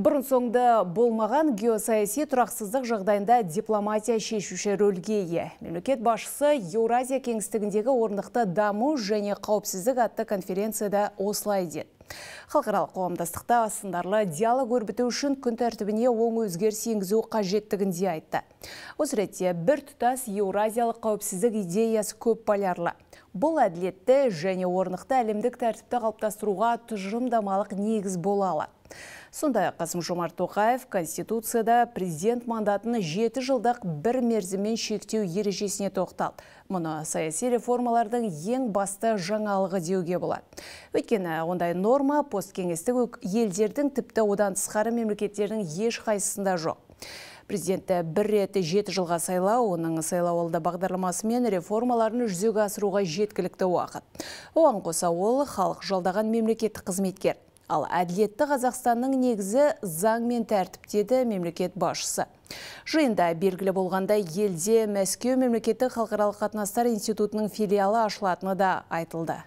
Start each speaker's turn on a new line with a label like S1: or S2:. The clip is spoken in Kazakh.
S1: Бұрын соңды болмаған геосаяси тұрақсыздық жағдайында дипломатия шешуші рөлге ие. Мемлекет басшысы Еуразия кеңістігіндегі орнықты даму және қауіпсіздік атты конференцияда осылай деді. Халықаралық қоғамдастықта асындарлы диалог өрбіту үшін күн тәртібіне оң өзгеріс енгізу қажеттігінде айтты. Осы ретте бір тұтас еуразиялық қауіпсіздік идеясы көп полярлы бұл әділетті және орнықты әлемдік тәртіпті қалыптастыруға тұжырымдамалық негіз бола алады сондай ақ қасым жомарт тоқаев конституцияда президент мандатын жеті жылдық бір мерзіммен шектеу ережесіне тоқталды мұны саяси реформалардың ең басты жаңалығы деуге болады өйткені ондай норма посткеңестік елдердің тіпті одан тысқары мемлекеттердің ешқайсысында жоқ Президентті бір реті жеті жылға сайлау, оның сайлау алды бағдарламасы мен реформаларын жүзеге асыруға жеткілікті уақыт. Оған қоса ол халық жалдаған мемлекеттік қызметкер. Ал әділетті Қазақстанның негізі заң мен тәртіптеді мемлекет басшысы. Жиында белгілі болғанда елде Мәскеу мемлекеттік халықаралық қатынастар институтының филиалы ашылатыны да айтылды.